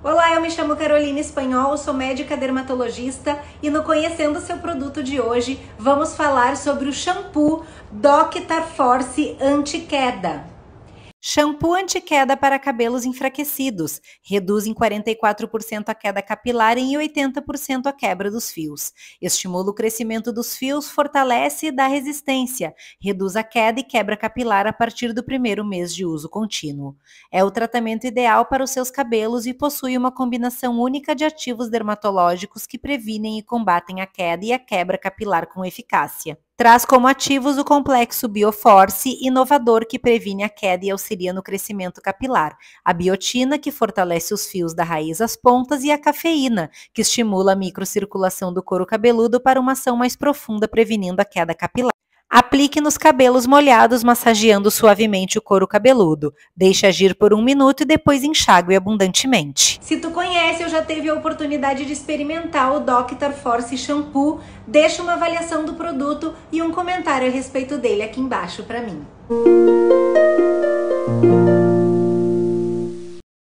Olá, eu me chamo Carolina Espanhol, sou médica dermatologista e no Conhecendo Seu Produto de hoje vamos falar sobre o shampoo Doctor Force Anti-Queda. Shampoo anti-queda para cabelos enfraquecidos reduz em 44% a queda capilar e em 80% a quebra dos fios. Estimula o crescimento dos fios, fortalece e dá resistência, reduz a queda e quebra capilar a partir do primeiro mês de uso contínuo. É o tratamento ideal para os seus cabelos e possui uma combinação única de ativos dermatológicos que previnem e combatem a queda e a quebra capilar com eficácia traz como ativos o complexo Bioforce inovador que previne a queda e auxilia no crescimento capilar, a biotina que fortalece os fios da raiz às pontas e a cafeína, que estimula a microcirculação do couro cabeludo para uma ação mais profunda prevenindo a queda capilar. Aplique nos cabelos molhados, massageando suavemente o couro cabeludo. Deixe agir por um minuto e depois enxague abundantemente. Se tu conhece ou já teve a oportunidade de experimentar o Dr. Force Shampoo, deixa uma avaliação do produto e um comentário a respeito dele aqui embaixo para mim. Música